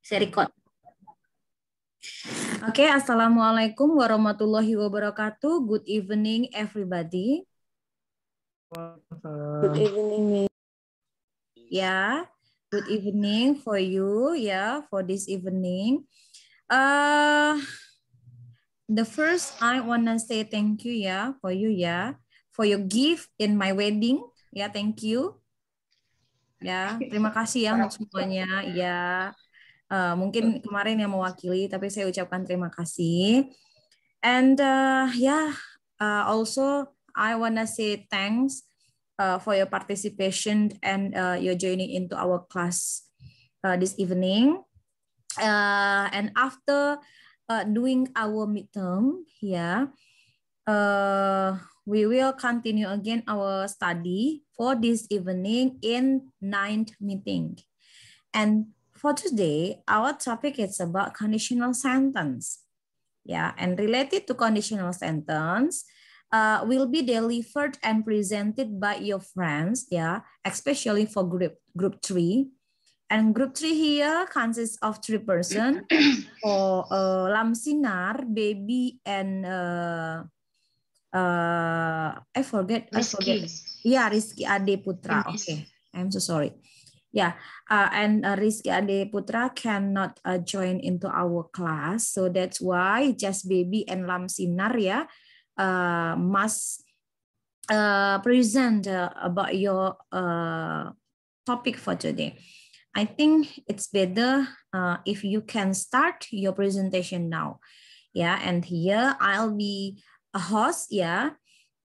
Saya record. Oke, okay, assalamualaikum warahmatullahi wabarakatuh. Good evening, everybody. Good evening. Ya, yeah, good evening for you. Ya, yeah, for this evening. Uh, the first, I wanna say thank you. Ya, yeah, for you. Ya, yeah, for your gift in my wedding. Ya, yeah, thank you. Ya, yeah, terima kasih ya untuk semuanya. Ya. Yeah. Eh, mungkin kemarin yang mewakili tapi saya ucapkan terima kasih and uh, eh, yeah ya, uh, also I wanna say thanks uh, for your participation and uh, your joining into our class uh, this evening uh, and after uh, doing our midterm yeah ya, uh, we will continue again our study for this evening in ninth meeting and For today, our topic is about conditional sentence. Yeah, and related to conditional sentence, uh, will be delivered and presented by your friends, yeah, especially for group group three. And group three here consists of three person for uh, Lamsinar, Baby, and uh, uh, I forget. Rizky. I forget. Yeah, Rizky Ade Putra. Okay, I'm so sorry. Yeah, uh, and uh, Rizky Ade Putra cannot uh, join into our class. So that's why Just Baby and Lam Sinar uh, must uh, present uh, about your uh, topic for today. I think it's better uh, if you can start your presentation now. Yeah, and here I'll be a host, yeah,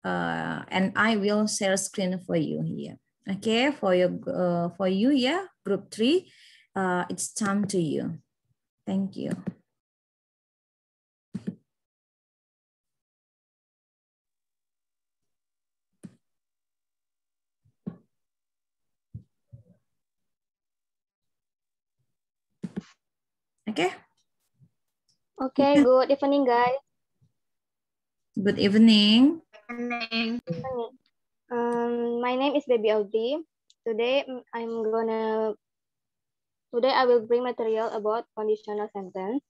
uh, and I will share screen for you here. Okay, for your uh, for you, yeah, group three, uh, it's time to you. Thank you. Okay. Okay, good evening, guys. Good evening. Good evening. Good evening. Um, my name is Baby Aldi. Today mm, I'm gonna today I will bring material about conditional sentence.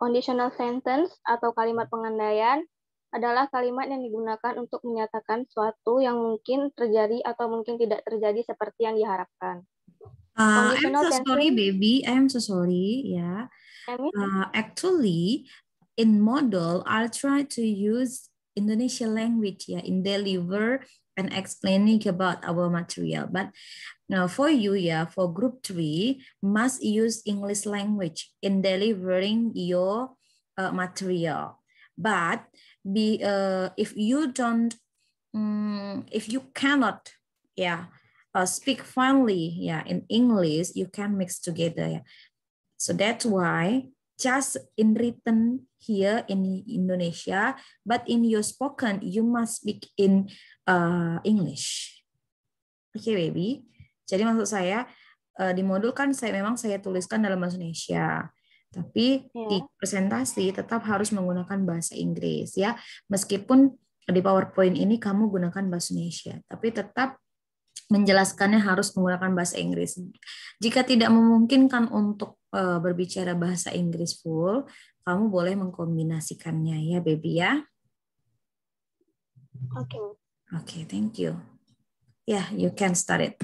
Conditional sentence atau kalimat pengandaian adalah kalimat yang digunakan untuk menyatakan suatu yang mungkin terjadi atau mungkin tidak terjadi seperti yang diharapkan. Uh, I'm so sorry, baby. I'm so sorry. Yeah. Uh, actually, in model, I'll try to use Indonesian language yeah, in deliver and explaining about our material. But now for you, yeah, for group three, must use English language in delivering your uh, material. But be uh, if you don't, um, if you cannot, yeah, uh, speak finally ya yeah, in English you can mix together Yeah. So that's why just in written here in Indonesia, but in your spoken you must speak in uh, English. Oke okay, baby. Jadi maksud saya uh, di modul kan saya memang saya tuliskan dalam bahasa Indonesia tapi yeah. di presentasi tetap harus menggunakan bahasa Inggris ya meskipun di PowerPoint ini kamu gunakan bahasa Indonesia tapi tetap menjelaskannya harus menggunakan bahasa Inggris. Jika tidak memungkinkan untuk eh, berbicara bahasa Inggris full, kamu boleh mengkombinasikannya ya, baby ya. Oke. Okay. Oke, okay, thank you. Ya, yeah, you can start it.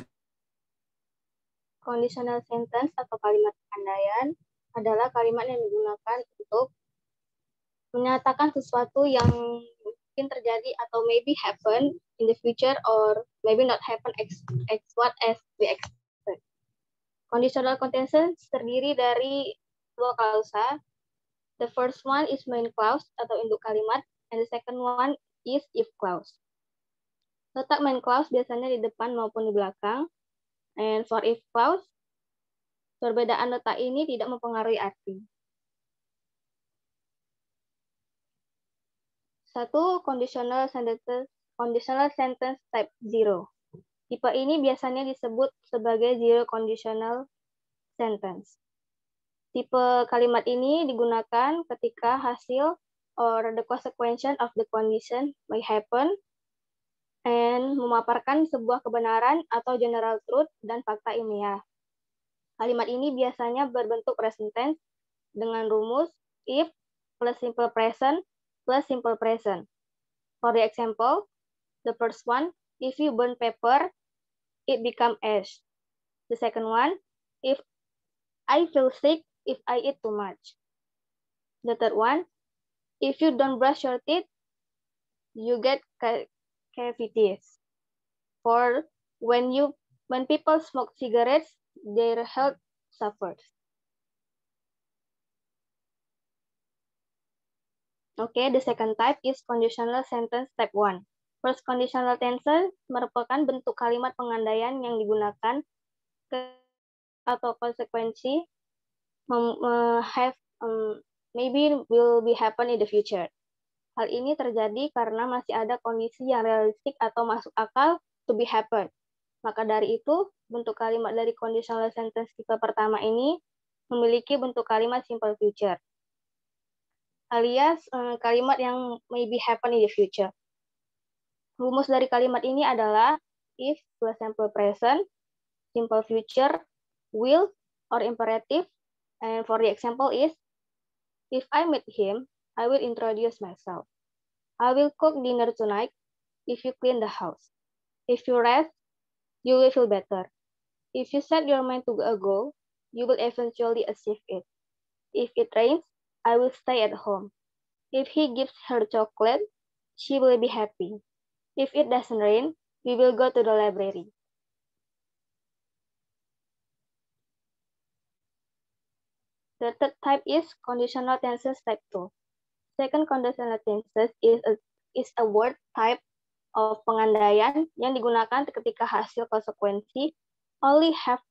Conditional sentence atau kalimat andaian adalah kalimat yang digunakan untuk menyatakan sesuatu yang mungkin terjadi atau maybe happen in the future or maybe not happen as, as what as we expect. Conditional contentions terdiri dari dua klausa. The first one is main clause atau induk kalimat, and the second one is if clause. Letak main clause biasanya di depan maupun di belakang. And for if clause, perbedaan letak ini tidak mempengaruhi arti. Satu, conditional sentence, conditional sentence type zero. Tipe ini biasanya disebut sebagai zero conditional sentence. Tipe kalimat ini digunakan ketika hasil or the consequence of the condition may happen and memaparkan sebuah kebenaran atau general truth dan fakta ilmiah. Kalimat ini biasanya berbentuk present tense dengan rumus if plus simple present plus simple present. For the example, the first one, if you burn paper, it become ash. The second one, if I feel sick if I eat too much. The third one, if you don't brush your teeth, you get cavities. For when you when people smoke cigarettes, their health suffers. Okay, the second type is conditional sentence type 1. First conditional tense merupakan bentuk kalimat pengandaian yang digunakan ke, atau konsekuensi um, uh, have um, maybe will be happen in the future. Hal ini terjadi karena masih ada kondisi yang realistik atau masuk akal to be happen. Maka dari itu, bentuk kalimat dari conditional sentence tipe pertama ini memiliki bentuk kalimat simple future alias uh, kalimat yang maybe happen in the future. Rumus dari kalimat ini adalah if plus simple present, simple future, will, or imperative. And for the example is, if I meet him, I will introduce myself. I will cook dinner tonight if you clean the house. If you rest, you will feel better. If you set your mind to a goal, you will eventually achieve it. If it rains, I will stay at home. If he gives her chocolate, she will be happy. If it doesn't rain, we will go to the library. The third type is conditional tenses type 2. Second conditional tenses is a, is a word type of pengandaian yang digunakan ketika hasil konsekuensi only have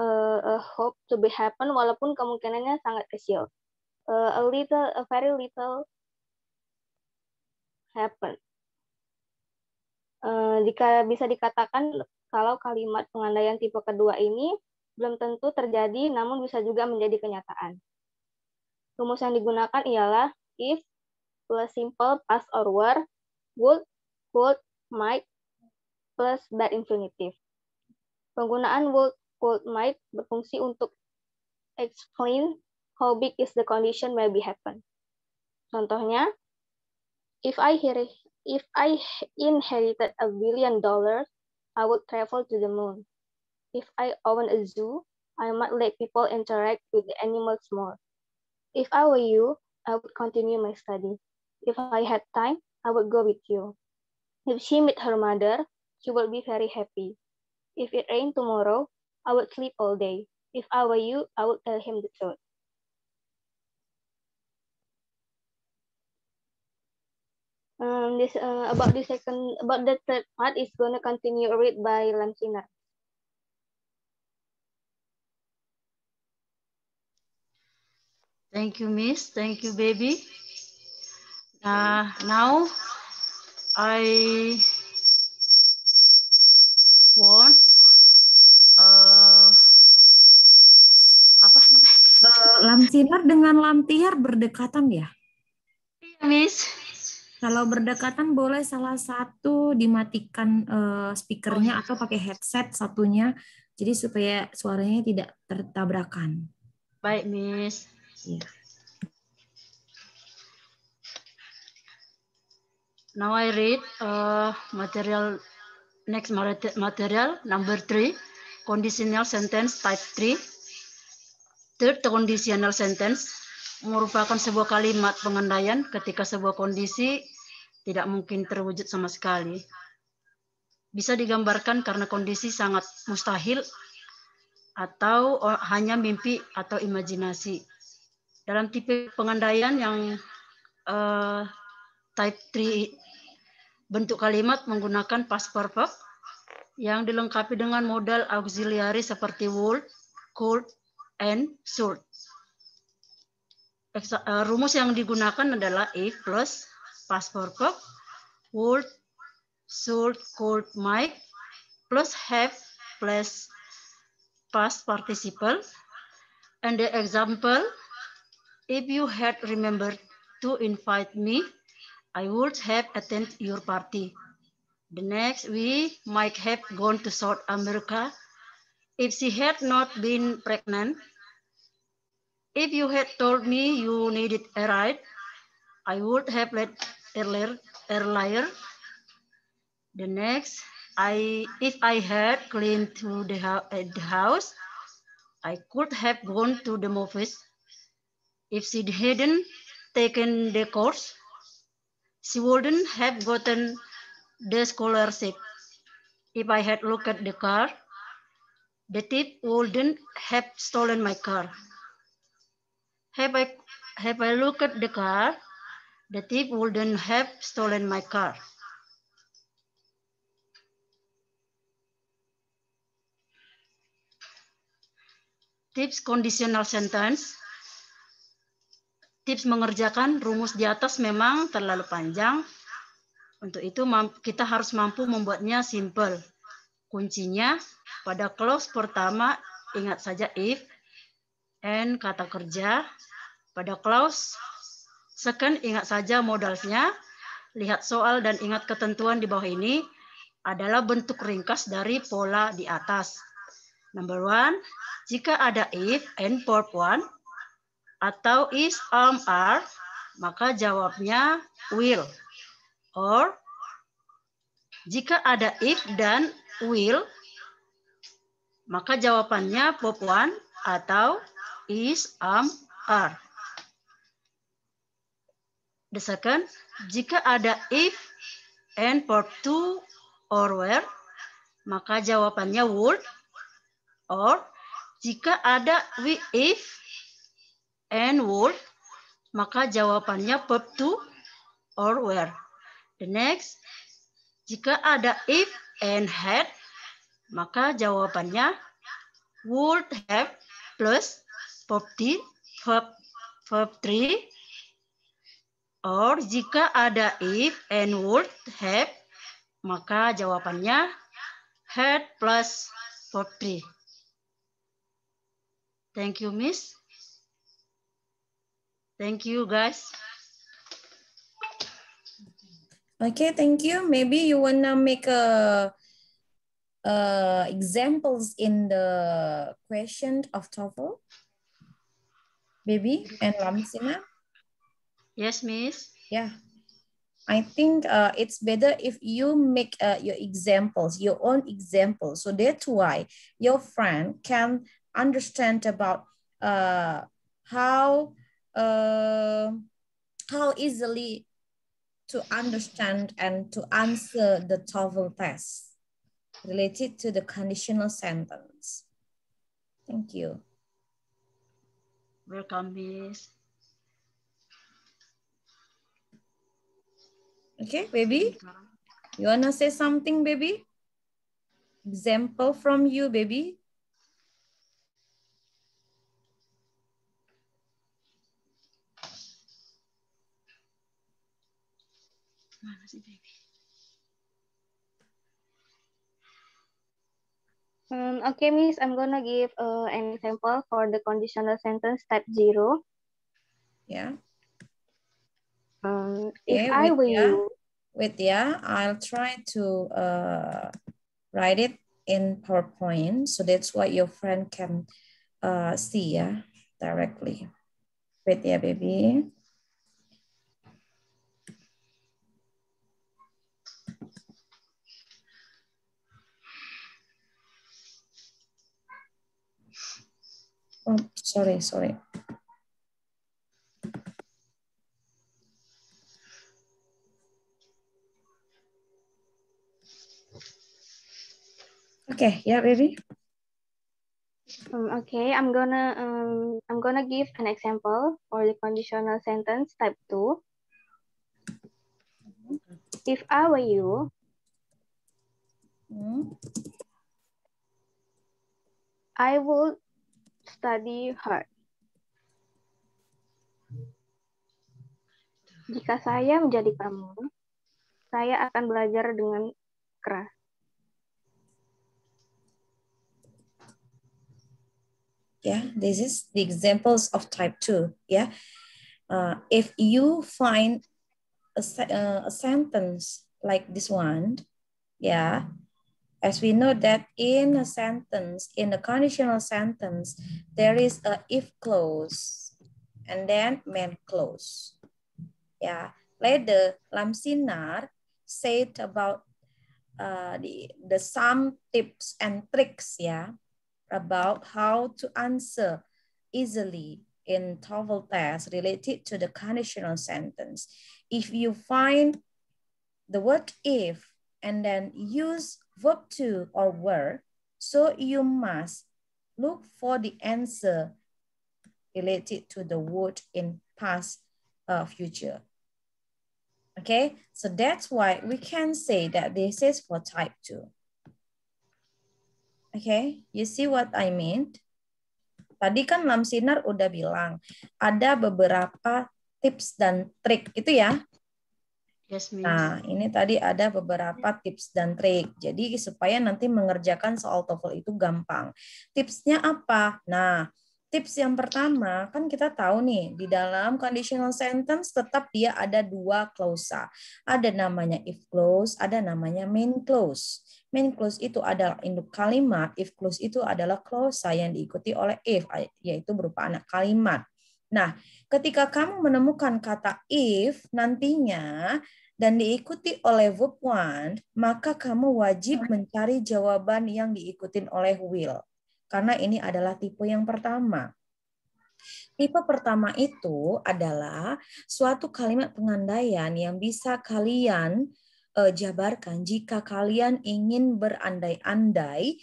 uh, a hope to be happen walaupun kemungkinannya sangat kecil uh, a little, a very little happen. Uh, jika bisa dikatakan kalau kalimat pengandaian tipe kedua ini belum tentu terjadi, namun bisa juga menjadi kenyataan. Rumus yang digunakan ialah if plus simple past or were, would, could, might, plus bad infinitive. Penggunaan would, could, might berfungsi untuk explain how big is the condition may be happen. Contohnya, if I if I inherited a billion dollars, I would travel to the moon. If I own a zoo, I might let people interact with the animals more. If I were you, I would continue my study. If I had time, I would go with you. If she met her mother, she would be very happy. If it rained tomorrow, I would sleep all day. If I were you, I would tell him the truth. Um, this uh, about the second about the third part is gonna continue read by Lamsina. Thank you, Miss. Thank you, baby. Uh, now, I want uh, apa namanya? Uh, Lamsinar dengan Lamtiar berdekatan ya? Iya, Miss. Kalau berdekatan boleh salah satu dimatikan uh, speakernya oh. atau pakai headset satunya, jadi supaya suaranya tidak tertabrakan. Baik, Miss. Ya. Now I read uh, material next material number three, conditional sentence type three. Third conditional sentence merupakan sebuah kalimat pengendaian ketika sebuah kondisi tidak mungkin terwujud sama sekali. Bisa digambarkan karena kondisi sangat mustahil atau hanya mimpi atau imajinasi. Dalam tipe pengandaian yang uh, type 3 bentuk kalimat menggunakan past perfect yang dilengkapi dengan modal auxiliary seperti would, could, and should. Eh, rumus yang digunakan adalah if plus passport cop, would, should, could, might, plus have, plus past participle. And the example, if you had remembered to invite me, I would have attended your party. The next, we might have gone to South America if she had not been pregnant. If you had told me you needed a ride, I would have let earlier, earlier. The next, I if I had cleaned to the, the house, I could have gone to the movies. If she hadn't taken the course, she wouldn't have gotten the scholarship. If I had looked at the car, the thief wouldn't have stolen my car. Have I, have I looked at the car, The thief wouldn't have stolen my car. Tips conditional sentence. Tips mengerjakan rumus di atas memang terlalu panjang. Untuk itu kita harus mampu membuatnya simple. Kuncinya pada clause pertama ingat saja if and kata kerja. Pada clause Second, ingat saja modalnya. Lihat soal dan ingat ketentuan di bawah ini adalah bentuk ringkas dari pola di atas. Number one, jika ada if and verb one atau is am are, maka jawabnya will. Or jika ada if dan will, maka jawabannya verb one atau is am are. The second, jika ada if and for to or where, maka jawabannya would. Or jika ada we if and would, maka jawabannya verb to or where. The next, jika ada if and had, maka jawabannya would have plus verb, verb, 3 Or jika ada if and would have, maka jawabannya had plus three. Thank you, Miss. Thank you, guys. Okay, thank you. Maybe you wanna make a, a examples in the question of TOEFL, baby and Lamsina. Yes, miss. Yeah. I think uh, it's better if you make uh, your examples, your own examples. So that's why your friend can understand about uh, how uh, how easily to understand and to answer the TOEFL test related to the conditional sentence. Thank you. Welcome, Miss. Okay, baby? You want to say something, baby? Example from you, baby? Um, okay, Miss, I'm going to give uh, an example for the conditional sentence type 0. Yeah. Uh, okay, if I will... Ya, with yeah, I'll try to uh, write it in PowerPoint. So that's what your friend can uh, see yeah, directly. With yeah, baby. Oh, sorry, sorry. Okay, yeah, ready? Um, okay, I'm gonna um, I'm gonna give an example for the conditional sentence type two. If I were you, mm. I would study hard. Jika saya menjadi kamu, saya akan belajar dengan keras. Yeah, this is the examples of type two. Yeah, uh, if you find a, uh, a sentence like this one, yeah, as we know that in a sentence, in a conditional sentence, there is a if clause and then main clause. Yeah. Later, Lam Sinar said about uh, the, the some tips and tricks, yeah, about how to answer easily in TOEFL tests related to the conditional sentence. If you find the word if and then use verb to or were, so you must look for the answer related to the word in past uh, future. Okay, so that's why we can say that this is for type two. okay, you see what I mean? Tadi kan Lam Sinar udah bilang ada beberapa tips dan trik itu ya. Yes, miss. Nah, ini tadi ada beberapa tips dan trik. Jadi supaya nanti mengerjakan soal TOEFL itu gampang. Tipsnya apa? Nah, tips yang pertama kan kita tahu nih di dalam conditional sentence tetap dia ada dua clause Ada namanya if clause, ada namanya main clause. Main clause itu adalah induk kalimat, if clause itu adalah clause yang diikuti oleh if yaitu berupa anak kalimat. Nah, ketika kamu menemukan kata if nantinya dan diikuti oleh verb one maka kamu wajib mencari jawaban yang diikutin oleh will karena ini adalah tipe yang pertama. Tipe pertama itu adalah suatu kalimat pengandaian yang bisa kalian eh, jabarkan jika kalian ingin berandai-andai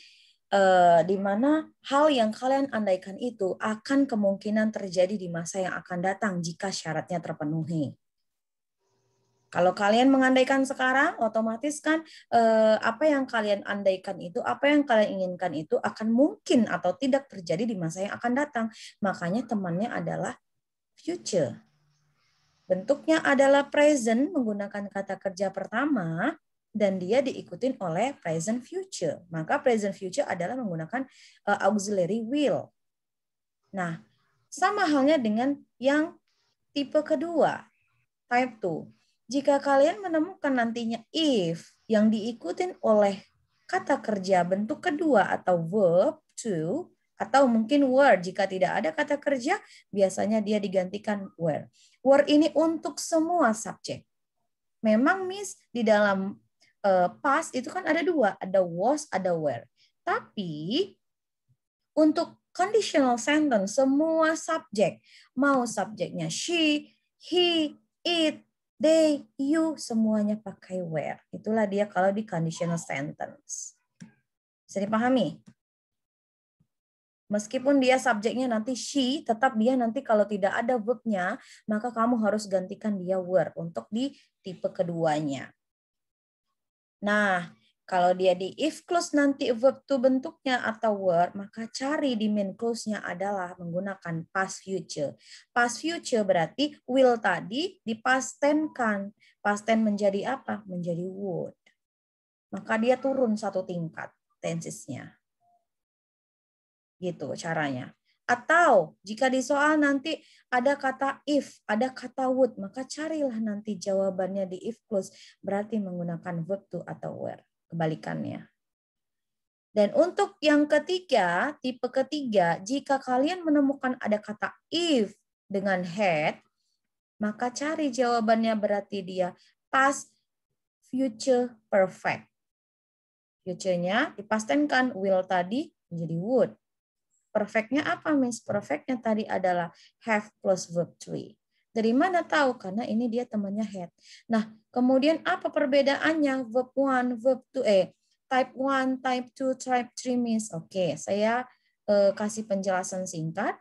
eh, di mana hal yang kalian andaikan itu akan kemungkinan terjadi di masa yang akan datang jika syaratnya terpenuhi. Kalau kalian mengandaikan sekarang, otomatis kan eh, apa yang kalian andaikan itu, apa yang kalian inginkan itu akan mungkin atau tidak terjadi di masa yang akan datang. Makanya temannya adalah future. Bentuknya adalah present menggunakan kata kerja pertama dan dia diikuti oleh present future. Maka present future adalah menggunakan eh, auxiliary will. Nah, sama halnya dengan yang tipe kedua, type 2 jika kalian menemukan nantinya if yang diikutin oleh kata kerja bentuk kedua atau verb to atau mungkin were jika tidak ada kata kerja biasanya dia digantikan were. Were ini untuk semua subjek. Memang miss di dalam uh, past itu kan ada dua, ada was, ada were. Tapi untuk conditional sentence semua subjek, mau subjeknya she, he, it, they, you, semuanya pakai where. Itulah dia kalau di conditional sentence. Bisa dipahami? Meskipun dia subjeknya nanti she, tetap dia nanti kalau tidak ada verbnya, maka kamu harus gantikan dia were untuk di tipe keduanya. Nah, kalau dia di if clause nanti verb to bentuknya atau were, maka cari di main clause-nya adalah menggunakan past future. Past future berarti will tadi di past tense kan. Past tense menjadi apa? Menjadi would. Maka dia turun satu tingkat tenses-nya. Gitu caranya. Atau jika di soal nanti ada kata if, ada kata would, maka carilah nanti jawabannya di if clause, berarti menggunakan verb to atau were kebalikannya. Dan untuk yang ketiga, tipe ketiga, jika kalian menemukan ada kata if dengan had, maka cari jawabannya berarti dia past future perfect. Future-nya dipastenkan will tadi menjadi would. Perfectnya apa, Miss? Perfectnya tadi adalah have plus verb three. Dari mana tahu? Karena ini dia temannya head. Nah, kemudian apa perbedaannya verb one, verb two, eh, type one, type two, type three, means? Oke, okay, saya eh, kasih penjelasan singkat.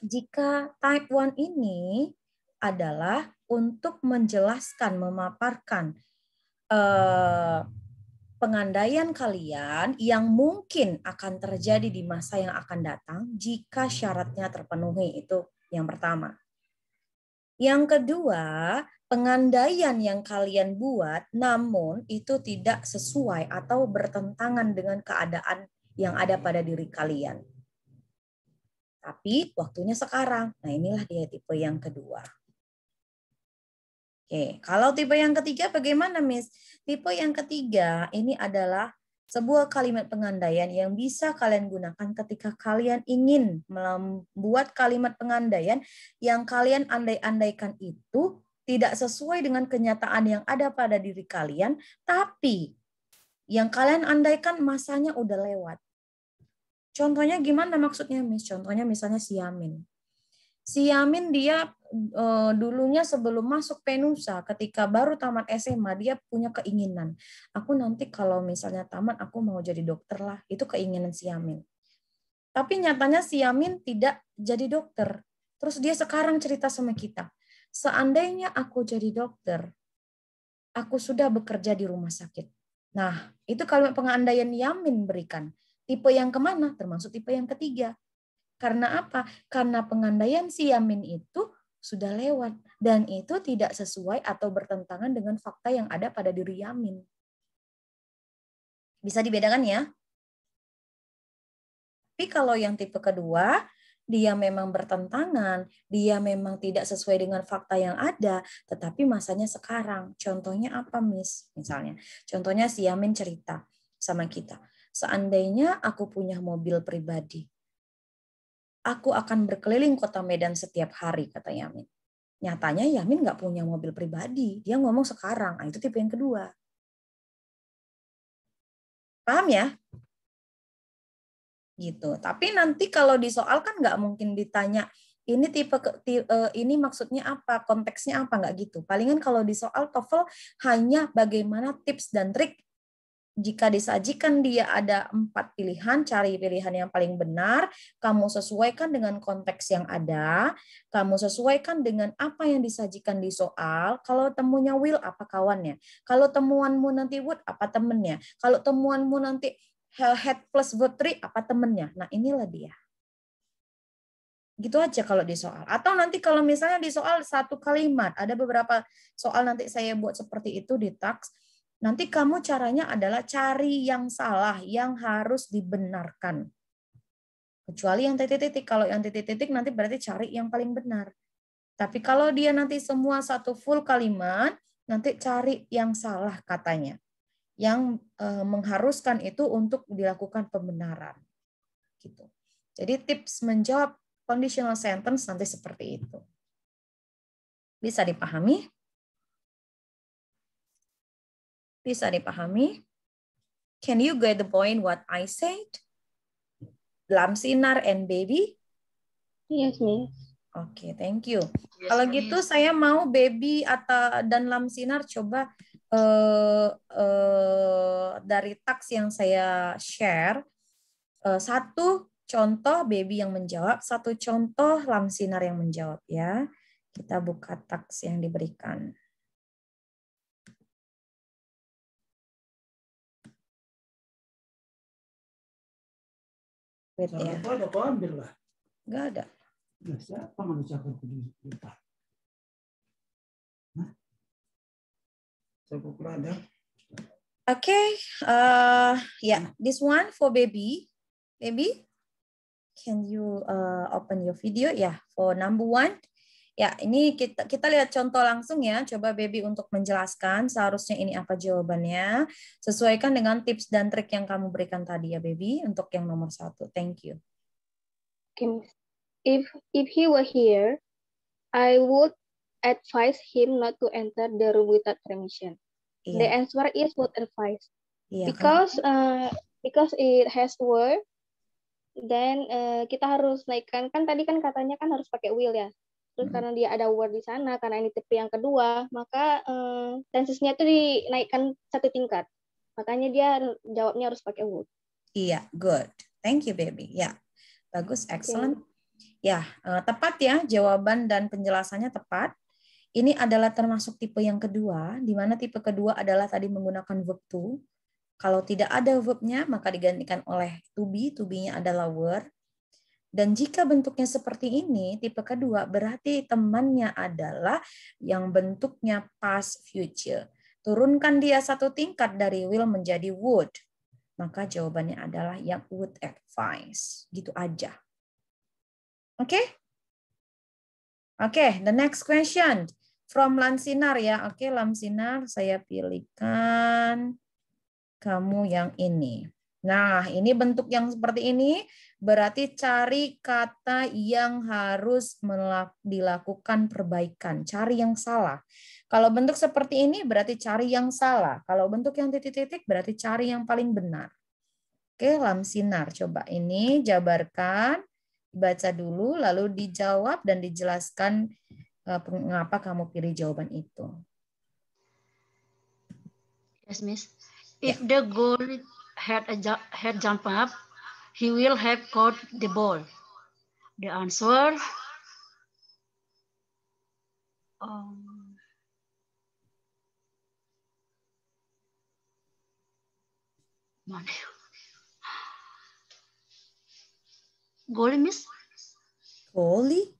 Jika type one ini adalah untuk menjelaskan, memaparkan eh, pengandaian kalian yang mungkin akan terjadi di masa yang akan datang jika syaratnya terpenuhi itu yang pertama. Yang kedua, pengandaian yang kalian buat namun itu tidak sesuai atau bertentangan dengan keadaan yang ada pada diri kalian. Tapi waktunya sekarang. Nah, inilah dia tipe yang kedua. Oke, kalau tipe yang ketiga bagaimana, Miss? Tipe yang ketiga ini adalah sebuah kalimat pengandaian yang bisa kalian gunakan ketika kalian ingin membuat kalimat pengandaian yang kalian andai-andaikan itu tidak sesuai dengan kenyataan yang ada pada diri kalian, tapi yang kalian andaikan masanya udah lewat. Contohnya gimana maksudnya, Miss? Contohnya misalnya siamin. Si Yamin dia uh, dulunya sebelum masuk Penusa, ketika baru tamat SMA, dia punya keinginan. Aku nanti kalau misalnya tamat, aku mau jadi dokter lah. Itu keinginan si Yamin. Tapi nyatanya si Yamin tidak jadi dokter. Terus dia sekarang cerita sama kita. Seandainya aku jadi dokter, aku sudah bekerja di rumah sakit. Nah, itu kalau pengandaian Yamin berikan. Tipe yang kemana? Termasuk tipe yang ketiga. Karena apa? Karena pengandaian siamin itu sudah lewat dan itu tidak sesuai atau bertentangan dengan fakta yang ada pada diri Yamin. Bisa dibedakan ya? Tapi kalau yang tipe kedua, dia memang bertentangan, dia memang tidak sesuai dengan fakta yang ada, tetapi masanya sekarang. Contohnya apa, Miss? Misalnya, contohnya si Yamin cerita sama kita. Seandainya aku punya mobil pribadi, Aku akan berkeliling kota Medan setiap hari, kata Yamin. Nyatanya Yamin nggak punya mobil pribadi. Dia ngomong sekarang. Nah, itu tipe yang kedua. Paham ya? Gitu. Tapi nanti kalau di soal kan nggak mungkin ditanya, ini tipe, e, ini maksudnya apa konteksnya apa nggak gitu palingan kalau di soal TOEFL hanya bagaimana tips dan trik jika disajikan dia ada empat pilihan, cari pilihan yang paling benar, kamu sesuaikan dengan konteks yang ada, kamu sesuaikan dengan apa yang disajikan di soal, kalau temunya Will, apa kawannya? Kalau temuanmu nanti Wood, apa temennya? Kalau temuanmu nanti head plus verb three, apa temennya? Nah inilah dia. Gitu aja kalau di soal. Atau nanti kalau misalnya di soal satu kalimat, ada beberapa soal nanti saya buat seperti itu di teks, Nanti kamu caranya adalah cari yang salah, yang harus dibenarkan. Kecuali yang titik-titik. Kalau yang titik-titik nanti berarti cari yang paling benar. Tapi kalau dia nanti semua satu full kalimat, nanti cari yang salah katanya. Yang eh, mengharuskan itu untuk dilakukan pembenaran. gitu. Jadi tips menjawab conditional sentence nanti seperti itu. Bisa dipahami? Bisa dipahami? Can you get the point what I said? sinar and baby? Yes, Miss. Oke, okay, thank you. Yes, Kalau gitu saya mau baby atau dan lam sinar coba uh, uh, dari teks yang saya share uh, satu contoh baby yang menjawab, satu contoh lam sinar yang menjawab ya. Kita buka teks yang diberikan. Wait, ya. Aku ada, kau ambil lah. Gak ada. Nah, siapa manusia berkuda? Hah? Siapa ada? Okay, uh, eh, yeah, this one for baby. Baby, can you uh, open your video? Yeah, for number one, Ya, ini kita kita lihat contoh langsung ya. Coba baby untuk menjelaskan seharusnya ini apa jawabannya. Sesuaikan dengan tips dan trik yang kamu berikan tadi ya baby untuk yang nomor satu. Thank you. If if he were here, I would advise him not to enter the room without permission. Yeah. The iya. answer is would advise. Yeah, kan? because uh, because it has word, then uh, kita harus naikkan kan tadi kan katanya kan harus pakai will ya. Terus hmm. karena dia ada award di sana, karena ini tipe yang kedua, maka um, eh, itu dinaikkan satu tingkat. Makanya dia jawabnya harus pakai wood Iya, good. Thank you, baby. Ya, bagus, excellent. Ya, uh, tepat ya jawaban dan penjelasannya tepat. Ini adalah termasuk tipe yang kedua, di mana tipe kedua adalah tadi menggunakan verb to. Kalau tidak ada verbnya, maka digantikan oleh to be. To be-nya adalah were. Dan jika bentuknya seperti ini, tipe kedua berarti temannya adalah yang bentuknya past future. Turunkan dia satu tingkat dari will menjadi would. Maka jawabannya adalah yang would advise. Gitu aja. Oke? Okay? Oke, okay, the next question. From Lansinar ya. Oke, okay, Lansinar saya pilihkan kamu yang ini. Nah, ini bentuk yang seperti ini berarti cari kata yang harus dilakukan perbaikan, cari yang salah. Kalau bentuk seperti ini berarti cari yang salah. Kalau bentuk yang titik-titik berarti cari yang paling benar. Oke, lam sinar coba ini jabarkan, baca dulu lalu dijawab dan dijelaskan mengapa kamu pilih jawaban itu. Yes, Miss. Ya. If the goal head, a jump up, he will have caught the ball. The answer um, money. Goalie, miss? Goalie?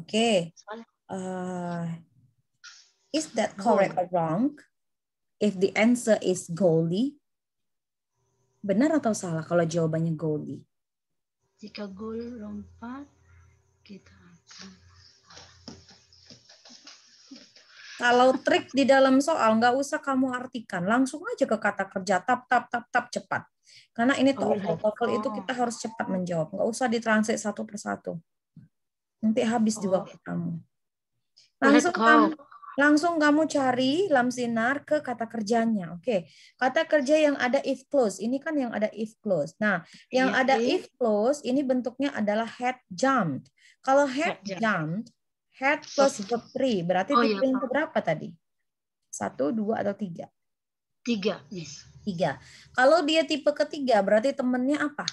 Okay. Uh, is that correct or wrong? If the answer is goalie, Benar atau salah kalau jawabannya Goldie? Jika gol lompat, kita akan. Kalau trik di dalam soal nggak usah kamu artikan, langsung aja ke kata kerja tap tap tap tap cepat. Karena ini TOEFL, oh, TOEFL itu oh. kita harus cepat menjawab, nggak usah ditranslate satu persatu. Nanti habis oh. di waktu kamu. Langsung kamu Langsung kamu cari lam sinar ke kata kerjanya. Oke, kata kerja yang ada if close Ini kan yang ada if close. Nah, yang yeah, ada if close ini bentuknya adalah head jumped. Kalau head, jump, jumped, head plus verb 3. Berarti oh, iya, ke berapa tadi? Satu, dua, atau tiga? Tiga, yes. Tiga. Kalau dia tipe ketiga, berarti temennya apa?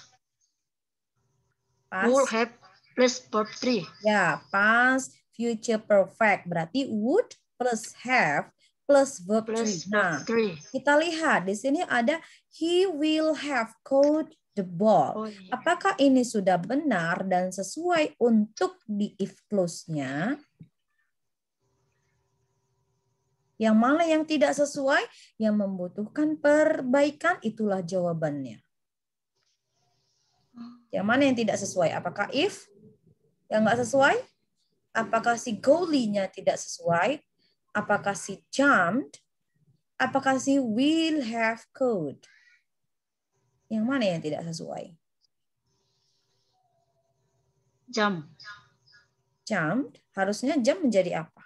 Pas. Would have plus verb 3. Ya, past future perfect. Berarti would plus have plus verb plus nah, three. Nah, kita lihat di sini ada he will have caught the ball. Oh, yeah. Apakah ini sudah benar dan sesuai untuk di if clause-nya? Yang mana yang tidak sesuai, yang membutuhkan perbaikan, itulah jawabannya. Yang mana yang tidak sesuai? Apakah if? Yang nggak sesuai? Apakah si goalie-nya tidak sesuai? Apakah si jumped? Apakah si will have code? Yang mana yang tidak sesuai? Jump. Jump. Harusnya jump menjadi apa?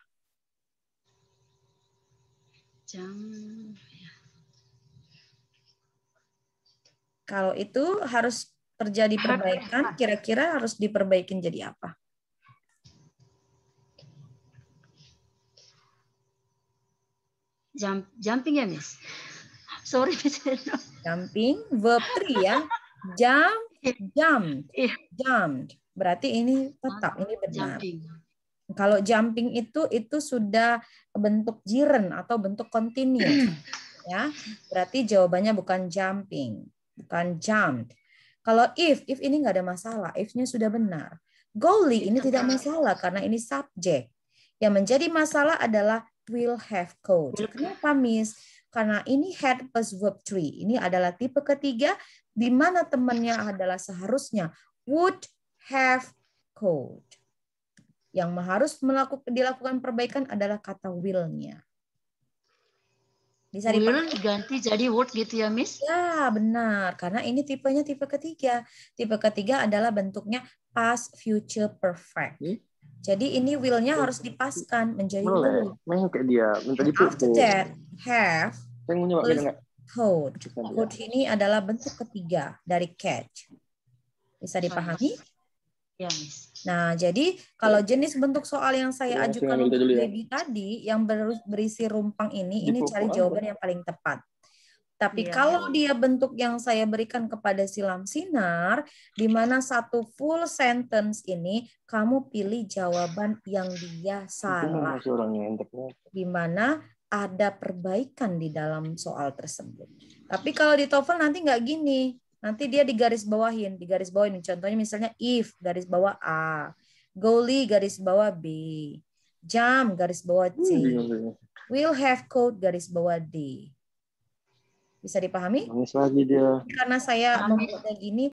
Jump. Ya. Kalau itu harus terjadi perbaikan, kira-kira harus diperbaikin jadi apa? Jump, jumping ya, Miss? Sorry, Miss. jumping, verb 3 ya. Jump, jump, iya. jump. Iya. Berarti ini tetap, ini benar. Jumping. Kalau jumping itu itu sudah bentuk jiren atau bentuk kontinu. ya. Berarti jawabannya bukan jumping, bukan jump. Kalau if, if ini nggak ada masalah, if-nya sudah benar. Goalie ini iya. tidak masalah karena ini subjek. Yang menjadi masalah adalah will have code. Kenapa, Miss? Karena ini had plus verb three. Ini adalah tipe ketiga di mana temannya adalah seharusnya would have cold. Yang harus melakukan dilakukan perbaikan adalah kata will-nya. Bisa diganti jadi would gitu ya, Miss? Ya, benar. Karena ini tipenya tipe ketiga. Tipe ketiga adalah bentuknya past future perfect. Hmm? Jadi ini will-nya harus dipaskan menjadi Mau kayak dia Minta menjadi After that, have lift code. Code ini adalah bentuk ketiga dari catch. Bisa dipahami? Ya, Nah, jadi kalau jenis bentuk soal yang saya iya, ajukan untuk ya. tadi yang berisi rumpang ini, ini cari jawaban yang paling tepat. Tapi yeah. kalau iya. dia bentuk yang saya berikan kepada silam sinar, di mana satu full sentence ini kamu pilih jawaban yang dia salah. Di mana ada perbaikan di dalam soal tersebut. Tapi kalau di TOEFL nanti nggak gini. Nanti dia digaris bawahin, digaris bawahin. Contohnya misalnya if garis bawah A, goalie garis bawah B, jam garis bawah C, hmm, iya, iya. will have code garis bawah D bisa dipahami? Nangis lagi dia. Karena saya membuatnya gini,